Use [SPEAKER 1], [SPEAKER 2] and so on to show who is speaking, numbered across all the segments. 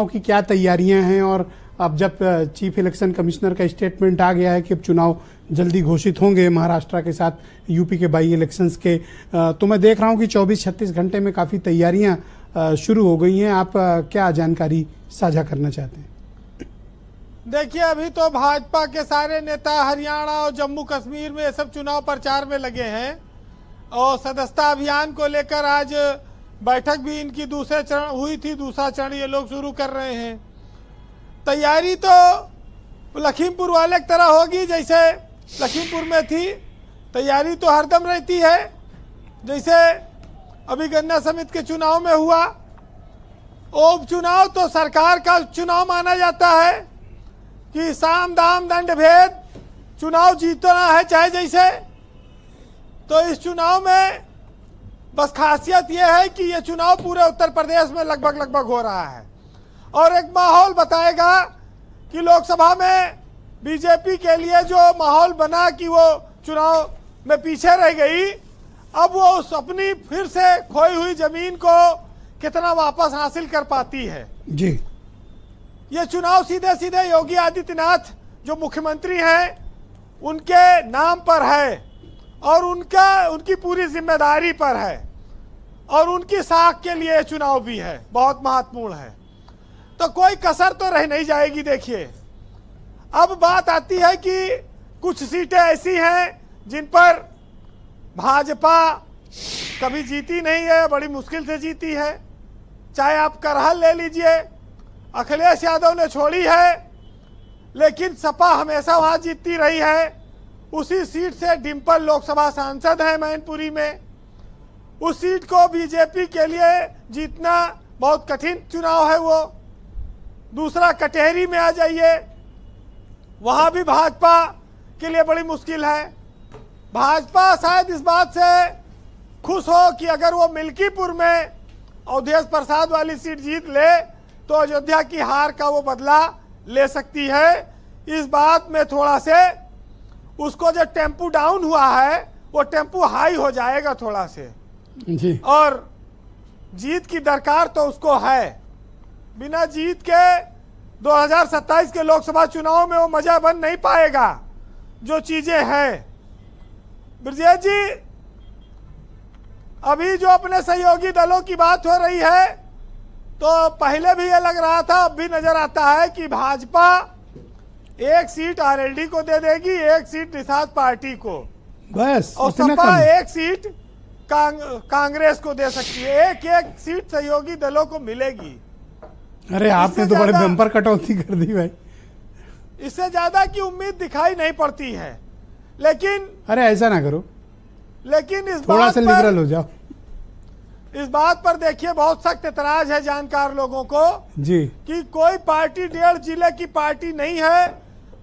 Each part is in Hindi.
[SPEAKER 1] चुनाव की क्या तैयारियां हैं और अब जब चीफ इलेक्शन कमिश्नर का स्टेटमेंट आ गया है कि अब चुनाव जल्दी घोषित होंगे महाराष्ट्र के साथ यूपी के बाई इलेक्शंस के तो मैं देख रहा हूं कि 24-36 घंटे में काफ़ी तैयारियां शुरू हो गई हैं आप क्या जानकारी साझा करना चाहते हैं देखिए अभी तो भाजपा के सारे नेता हरियाणा और जम्मू कश्मीर में सब चुनाव प्रचार में लगे हैं और सदस्यता अभियान को लेकर आज बैठक भी इनकी दूसरे चरण हुई थी दूसरा चरण ये लोग शुरू कर रहे हैं तैयारी तो लखीमपुर वाले की तरह होगी जैसे लखीमपुर में थी तैयारी तो हरदम रहती है जैसे अभी गन्ना समिति के चुनाव में हुआ उपचुनाव तो सरकार का चुनाव माना जाता है कि साम दाम दंड भेद चुनाव जीतना है चाहे जैसे तो इस चुनाव में बस खासियत यह है कि ये चुनाव पूरे उत्तर प्रदेश में लगभग लगभग हो रहा है और एक माहौल बताएगा कि लोकसभा में बीजेपी के लिए जो माहौल बना कि वो चुनाव में पीछे रह गई अब वो उस अपनी फिर से खोई हुई जमीन को कितना वापस हासिल कर पाती है जी ये चुनाव सीधे सीधे योगी आदित्यनाथ जो मुख्यमंत्री हैं उनके नाम पर है और उनका उनकी पूरी जिम्मेदारी पर है और उनकी साख के लिए चुनाव भी है बहुत महत्वपूर्ण है तो कोई कसर तो रह नहीं जाएगी देखिए अब बात आती है कि कुछ सीटें ऐसी हैं जिन पर भाजपा कभी जीती नहीं है बड़ी मुश्किल से जीती है चाहे आप करहल ले लीजिए अखिलेश यादव ने छोड़ी है लेकिन सपा हमेशा वहाँ जीतती रही है उसी सीट से डिम्पल लोकसभा सांसद हैं मैनपुरी में उस सीट को बीजेपी के लिए जीतना बहुत कठिन चुनाव है वो दूसरा कटहरी में आ जाइए वहाँ भी भाजपा के लिए बड़ी मुश्किल है भाजपा शायद इस बात से खुश हो कि अगर वो मिल्कीपुर में अवधेश प्रसाद वाली सीट जीत ले तो अयोध्या की हार का वो बदला ले सकती है इस बात में थोड़ा से उसको जो टेम्पू डाउन हुआ है वो टेम्पू हाई हो जाएगा थोड़ा से जी और जीत की दरकार तो उसको है बिना जीत के 2027 के लोकसभा चुनाव में वो मजा बन नहीं पाएगा जो चीजें हैं ब्रजेश जी अभी जो अपने सहयोगी दलों की बात हो रही है तो पहले भी ये लग रहा था अब भी नजर आता है कि भाजपा एक सीट आरएलडी को दे देगी एक सीट निषाद पार्टी को बस और सपा एक सीट कांग, कांग्रेस को दे सकती है एक एक सीट सहयोगी दलों को मिलेगी
[SPEAKER 2] अरे आपने तो बड़े बम्पर
[SPEAKER 1] कटौती कर दी भाई इससे ज्यादा की उम्मीद दिखाई नहीं पड़ती है लेकिन अरे ऐसा ना करो लेकिन इस थोड़ा सा हो जाओ इस बात पर देखिए बहुत सख्त एतराज है जानकार लोगों को जी कि कोई पार्टी डेढ़ जिले की पार्टी नहीं है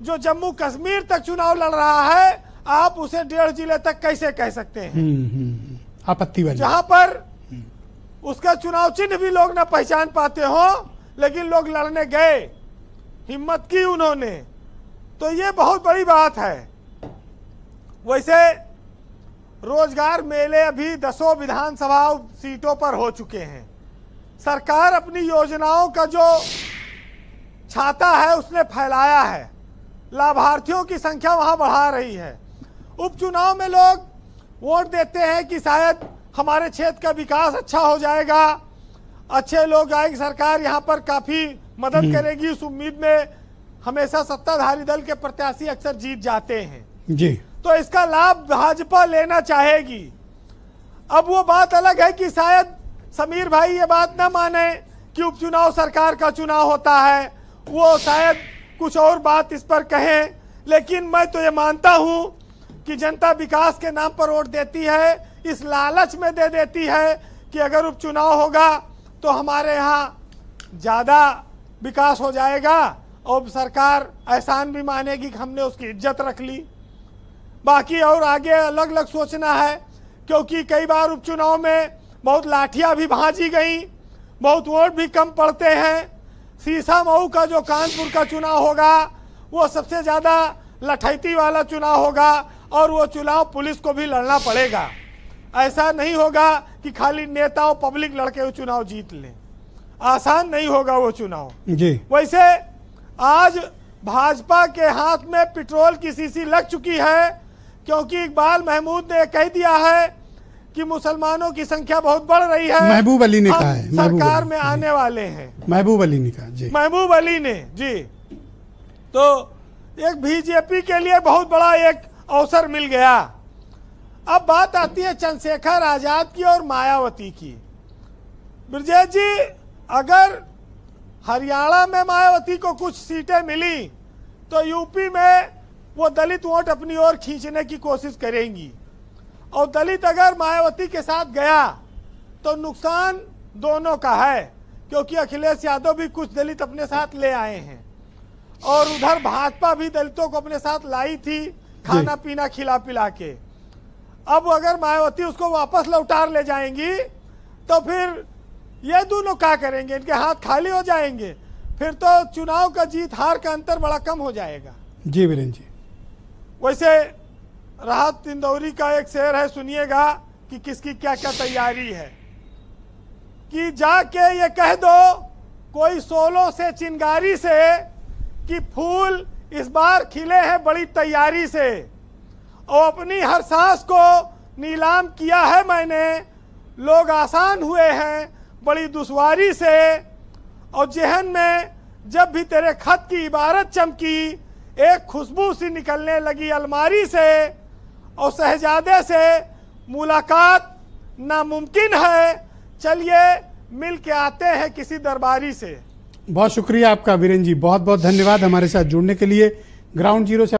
[SPEAKER 1] जो जम्मू कश्मीर तक चुनाव लड़ रहा है आप उसे डेढ़ जिले तक कैसे कह सकते हैं हम्म, हम्म, हम्म। आपत्ति जहां पर उसका चुनाव चिन्ह भी लोग ना पहचान पाते हो लेकिन लोग लड़ने गए हिम्मत की उन्होंने तो ये बहुत बड़ी बात है वैसे रोजगार मेले अभी दसों विधानसभा सीटों पर हो चुके हैं सरकार अपनी योजनाओं का जो छाता है उसने फैलाया है लाभार्थियों की संख्या वहाँ बढ़ा रही है उपचुनाव में लोग वोट देते हैं कि शायद हमारे क्षेत्र का विकास अच्छा हो जाएगा अच्छे लोग आएगी सरकार यहाँ पर काफ़ी मदद हम्म। करेगी उस उम्मीद में हमेशा सत्ताधारी दल के प्रत्याशी अक्सर जीत जाते हैं जी तो इसका लाभ भाजपा लेना चाहेगी अब वो बात अलग है कि शायद समीर भाई ये बात ना माने कि उपचुनाव सरकार का चुनाव होता है वो शायद कुछ और बात इस पर कहें लेकिन मैं तो ये मानता हूं कि जनता विकास के नाम पर वोट देती है इस लालच में दे देती है कि अगर उपचुनाव होगा तो हमारे यहाँ ज़्यादा विकास हो जाएगा और सरकार एहसान भी मानेगी कि हमने उसकी इज्जत रख ली बाकी और आगे अलग अलग सोचना है क्योंकि कई बार उपचुनाव में बहुत लाठियाँ भी भाजी गई बहुत वोट भी कम पड़ते हैं सीसा मऊ का जो कानपुर का चुनाव होगा वो सबसे ज़्यादा लठैती वाला चुनाव होगा और वो चुनाव पुलिस को भी लड़ना पड़ेगा ऐसा नहीं होगा कि खाली नेता और पब्लिक लड़के वो चुनाव जीत लें आसान नहीं होगा वो चुनाव जी वैसे आज भाजपा के हाथ में पेट्रोल की सीसी लग चुकी है क्योंकि इकबाल महमूद ने कह दिया है कि मुसलमानों की संख्या बहुत बढ़ रही है महबूब अली ने कहा है सरकार में आने वाले हैं महबूब अली ने कहा जी महबूब अली ने जी तो एक बीजेपी के लिए बहुत बड़ा एक अवसर मिल गया अब बात आती है चंद्रशेखर आजाद की और मायावती की ब्रजेश जी अगर हरियाणा में मायावती को कुछ सीटें मिली तो यूपी में वो दलित वोट अपनी ओर खींचने की कोशिश करेंगी और दलित अगर मायावती के साथ गया तो नुकसान दोनों का है क्योंकि अखिलेश यादव भी कुछ दलित अपने साथ ले आए हैं और उधर भाजपा भी दलितों को अपने साथ लाई थी खाना पीना खिला पिला के अब अगर मायावती उसको वापस लौटार ले जाएंगी तो फिर ये दोनों क्या करेंगे इनके हाथ खाली हो जाएंगे फिर तो चुनाव का जीत हार का अंतर बड़ा कम हो जाएगा जी वीरेन जी वैसे राहत तिंदौरी का एक शेर है सुनिएगा कि किसकी क्या क्या तैयारी है कि जाके ये कह दो कोई सोलो से चिंगारी से कि फूल इस बार खिले हैं बड़ी तैयारी से और अपनी हर सांस को नीलाम किया है मैंने लोग आसान हुए हैं बड़ी दुश्वारी से और जहन में जब भी तेरे खत की इबारत चमकी एक खुशबू सी निकलने लगी अलमारी से और शहजादे से मुलाकात नामुमकिन है चलिए मिल के आते हैं किसी दरबारी से बहुत शुक्रिया आपका वीरेन जी बहुत बहुत धन्यवाद हमारे साथ जुड़ने के लिए ग्राउंड जीरो से